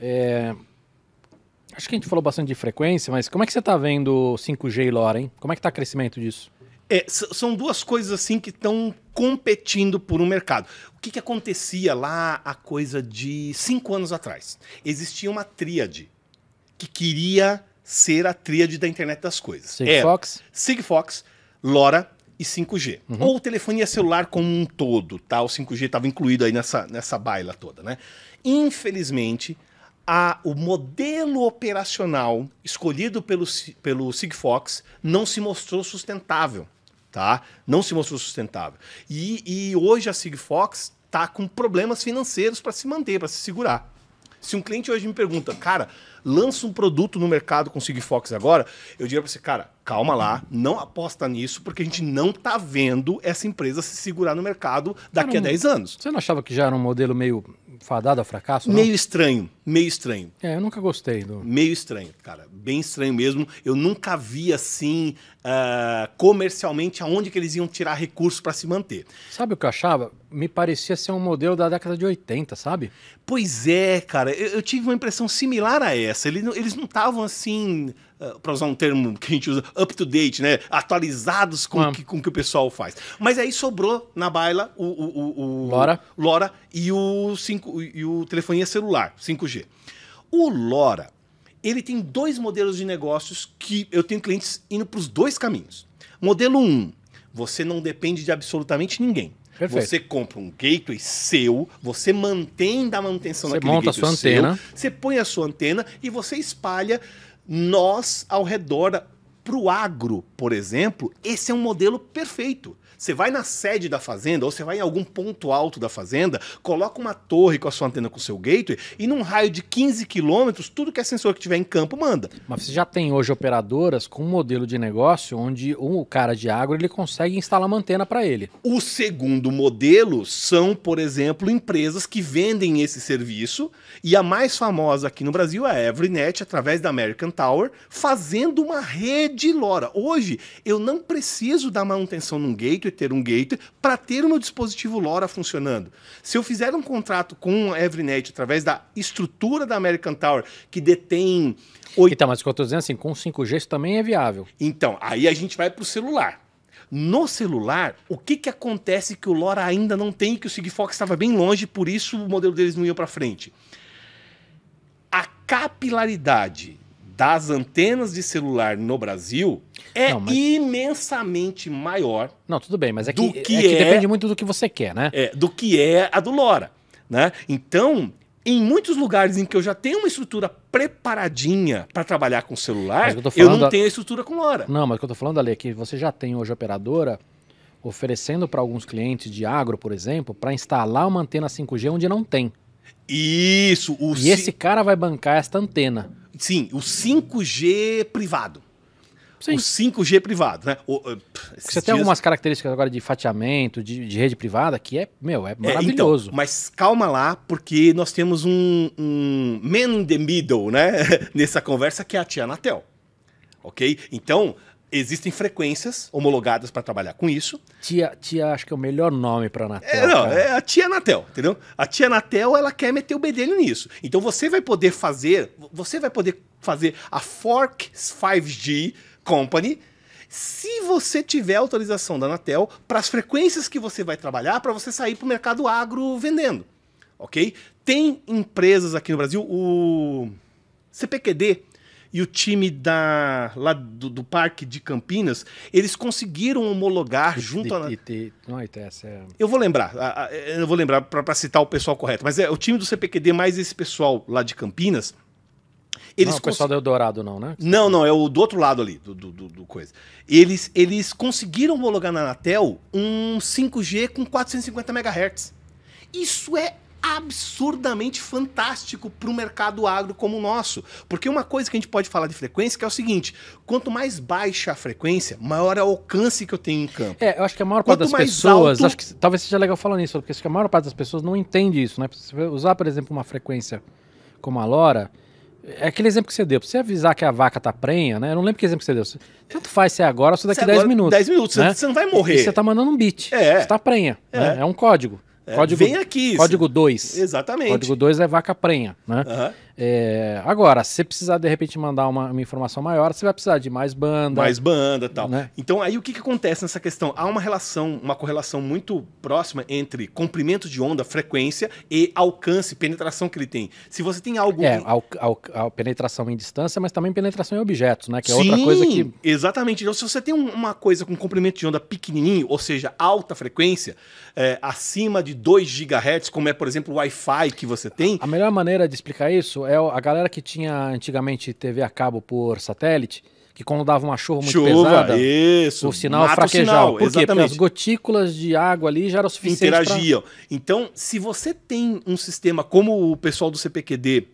É... Acho que a gente falou bastante de frequência, mas como é que você está vendo 5G e LoRa, hein? Como é que está o crescimento disso? É, são duas coisas assim que estão competindo por um mercado. O que, que acontecia lá a coisa de cinco anos atrás? Existia uma tríade que queria ser a tríade da internet das coisas. Sigfox? É, Sigfox, LoRa e 5G. Uhum. Ou telefonia celular como um todo, tá? O 5G estava incluído aí nessa, nessa baila toda, né? Infelizmente, a, o modelo operacional escolhido pelo, pelo Sigfox não se mostrou sustentável. Tá? Não se mostrou sustentável. E, e hoje a Sigfox está com problemas financeiros para se manter, para se segurar. Se um cliente hoje me pergunta, cara, lança um produto no mercado com Sigfox agora, eu diria para você, cara, calma lá, não aposta nisso, porque a gente não está vendo essa empresa se segurar no mercado daqui a 10 anos. Você não achava que já era um modelo meio fadado a fracasso? Não? Meio estranho, meio estranho. É, eu nunca gostei do. Meio estranho, cara, bem estranho mesmo. Eu nunca vi assim uh, comercialmente aonde que eles iam tirar recursos para se manter. Sabe o que eu achava? Me parecia ser um modelo da década de 80, sabe? Pois é, cara, eu, eu tive uma impressão similar a essa. Eles, eles não estavam assim eh, para usar um termo que a gente usa, up to date, né? Atualizados com, ah. que, com o que o pessoal faz. Mas aí sobrou na baila o, o, o, Lora. o Lora, e o, cinco e o telefonia celular, 5G. O Lora, ele tem dois modelos de negócios que eu tenho clientes indo para os dois caminhos. Modelo 1, um, você não depende de absolutamente ninguém. Perfeito. Você compra um gateway seu, você mantém da manutenção você daquele monta a sua seu, antena. você põe a sua antena e você espalha nós ao redor para o agro, por exemplo, esse é um modelo perfeito. Você vai na sede da fazenda ou você vai em algum ponto alto da fazenda, coloca uma torre com a sua antena com o seu gateway e num raio de 15 quilômetros, tudo que é sensor que tiver em campo manda. Mas você já tem hoje operadoras com um modelo de negócio onde o cara de agro ele consegue instalar uma antena para ele. O segundo modelo são, por exemplo, empresas que vendem esse serviço e a mais famosa aqui no Brasil é a Everynet, através da American Tower, fazendo uma rede de LoRa. Hoje, eu não preciso dar manutenção num gateway, ter um gateway, para ter o meu dispositivo LoRa funcionando. Se eu fizer um contrato com a Evernet através da estrutura da American Tower, que detém... Oito... Então, mas o que eu estou dizendo é assim, com 5G isso também é viável. Então, aí a gente vai para o celular. No celular, o que, que acontece que o LoRa ainda não tem, que o Sigfox estava bem longe, por isso o modelo deles não ia para frente? A capilaridade das antenas de celular no Brasil é não, mas... imensamente maior. Não, tudo bem, mas é que, que, é que é... depende muito do que você quer, né? É, do que é a do Lora, né? Então, em muitos lugares em que eu já tenho uma estrutura preparadinha para trabalhar com celular, eu, eu, não tenho a estrutura com Lora. Não, mas o que eu tô falando ali é que você já tem hoje operadora oferecendo para alguns clientes de agro, por exemplo, para instalar uma antena 5G onde não tem. Isso, o E esse cara vai bancar esta antena. Sim, o 5G privado. Sim. O 5G privado, né? O, eh, Você dias... tem algumas características agora de fatiamento, de, de rede privada, que é, meu, é maravilhoso. É, então, mas calma lá, porque nós temos um, um man in the middle, né? Nessa conversa, que é a Tia Natel. Ok? Então, Existem frequências homologadas para trabalhar com isso. Tia, tia, acho que é o melhor nome para Anatel. É, não, é a tia Anatel, entendeu? A tia Anatel, ela quer meter o bedelho nisso. Então você vai poder fazer, você vai poder fazer a Fork 5G Company se você tiver autorização da Anatel para as frequências que você vai trabalhar para você sair para o mercado agro vendendo, ok? Tem empresas aqui no Brasil, o CPQD, e o time da, lá do, do Parque de Campinas, eles conseguiram homologar junto e, a. E, não, essa é... Eu vou lembrar, eu vou lembrar para citar o pessoal correto, mas é o time do CPQD mais esse pessoal lá de Campinas. Eles não, o pessoal do Eldorado não, né? Não, não, é o do outro lado ali, do, do, do, coisa. Eles, eles conseguiram homologar na Anatel um 5G com 450 MHz. Isso é absurdamente fantástico para o mercado agro como o nosso. Porque uma coisa que a gente pode falar de frequência é que é o seguinte: quanto mais baixa a frequência, maior é o alcance que eu tenho em campo. É, eu acho que a maior quanto parte das pessoas. Alto... Acho que talvez seja legal falar nisso, porque acho que a maior parte das pessoas não entende isso, né? Se usar, por exemplo, uma frequência como a Lora. É aquele exemplo que você deu. Pra você avisar que a vaca tá prenha, né? Eu não lembro que exemplo que você deu. Tanto faz se é agora ou se é daqui 10 é minutos. 10 minutos, né? você não vai morrer. E você tá mandando um beat? É. Você tá prenha. Né? É, né? é um código. É, código, vem aqui. Código 2. Exatamente. Código 2 é vaca prenha, né? Uhum. É, agora, se você precisar de repente mandar uma, uma, informação maior, você vai precisar de mais banda. Mais banda tal. Né? Então, aí o que, que acontece nessa questão? Há uma relação, uma correlação muito próxima entre comprimento de onda, frequência e alcance, penetração que ele tem. Se você tem algo. É, al, al, al, penetração em distância, mas também penetração em objetos, né? Que é Sim, outra coisa que. Exatamente. Então, se você tem uma coisa com comprimento de onda pequenininho, ou seja, alta frequência, é, acima de 2 GHz, como é, por exemplo, o Wi-Fi que você tem. A melhor maneira de explicar isso é é a galera que tinha antigamente TV a cabo por satélite, que quando dava uma chuva muito chuva, pesada, isso, o sinal fraquejava. Por exatamente. Porque as gotículas de água ali já eram suficientes. Interagiam. Pra... Então, se você tem um sistema como o pessoal do CPQD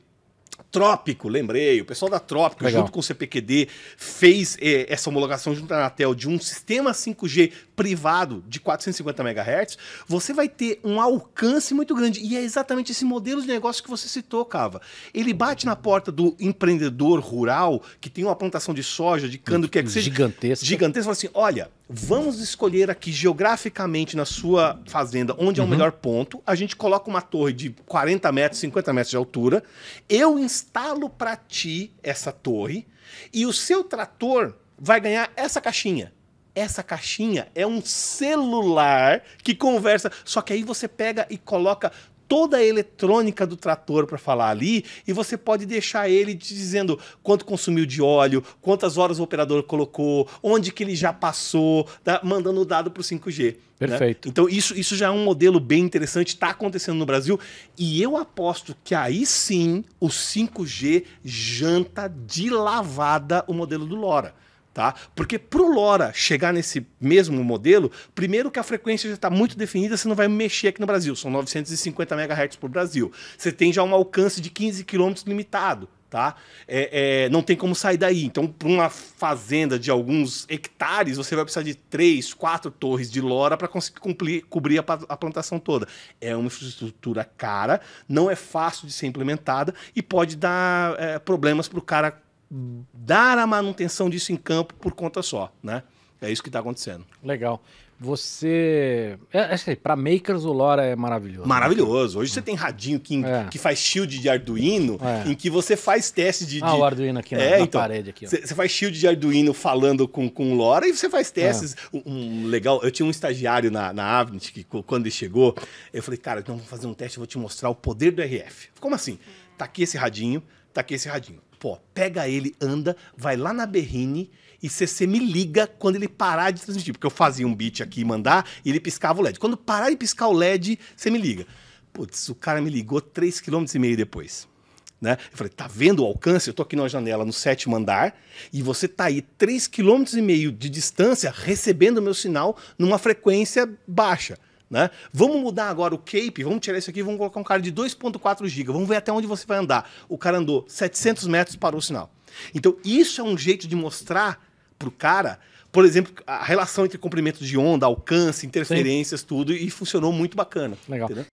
Trópico, lembrei, o pessoal da Trópico, Legal. junto com o CPQD, fez é, essa homologação junto à Anatel de um sistema 5G privado de 450 MHz, você vai ter um alcance muito grande. E é exatamente esse modelo de negócio que você citou, Cava. Ele bate na porta do empreendedor rural que tem uma plantação de soja, de cano, que é que seja. Gigantesca. Gigantesca, fala assim: olha, vamos escolher aqui geograficamente na sua fazenda onde é o uhum. melhor ponto. A gente coloca uma torre de 40 metros, 50 metros de altura. Eu eu instalo para ti essa torre e o seu trator vai ganhar essa caixinha. Essa caixinha é um celular que conversa. Só que aí você pega e coloca toda a eletrônica do trator para falar ali e você pode deixar ele te dizendo quanto consumiu de óleo, quantas horas o operador colocou, onde que ele já passou, tá, mandando o dado para o 5G. Perfeito. Né? Então isso, isso já é um modelo bem interessante, está acontecendo no Brasil e eu aposto que aí sim o 5G janta de lavada o modelo do LoRa. Tá? Porque para o LoRa chegar nesse mesmo modelo, primeiro que a frequência já está muito definida, você não vai mexer aqui no Brasil, são 950 MHz por Brasil. Você tem já um alcance de 15 km limitado. Tá? É, é, não tem como sair daí. Então, para uma fazenda de alguns hectares, você vai precisar de três, quatro torres de lora para conseguir cumprir, cobrir a, a, plantação toda. É uma infraestrutura cara, não é fácil de ser implementada e pode dar é, problemas para o cara dar a manutenção disso em campo por conta só, né? É isso que está acontecendo. Legal. Você. É, é para makers o LoRa é maravilhoso. Maravilhoso. Hoje você tem radinho que, é. que faz shield de Arduino, é. em que você faz teste de. Ah, de... o Arduino aqui na, é, na então, parede. aqui. Você faz shield de Arduino falando com, com o LoRa e você faz é. testes. Um, um, legal. Eu tinha um estagiário na, na Avnit que quando ele chegou, eu falei, cara, então vamos fazer um teste, eu vou te mostrar o poder do RF. Como assim? Tá aqui esse radinho, tá aqui esse radinho Pô, pega ele, anda, vai lá na berrine e você me liga quando ele parar de transmitir. Porque eu fazia um beat aqui e mandar e ele piscava o LED. Quando parar de piscar o LED, você me liga. Putz, o cara me ligou 3,5 km depois. Né? Eu falei, tá vendo o alcance? Eu tô aqui na janela no sétimo andar e você tá aí 3,5 km de distância recebendo o meu sinal numa frequência baixa. Né? Vamos mudar agora o cape, vamos tirar isso aqui, vamos colocar um cara de 2.4 GB, vamos ver até onde você vai andar. O cara andou 700 metros, parou o sinal. Então, isso é um jeito de mostrar para o cara, por exemplo, a relação entre comprimento de onda, alcance, interferências, Sim. tudo, e funcionou muito bacana. Legal. Entendeu?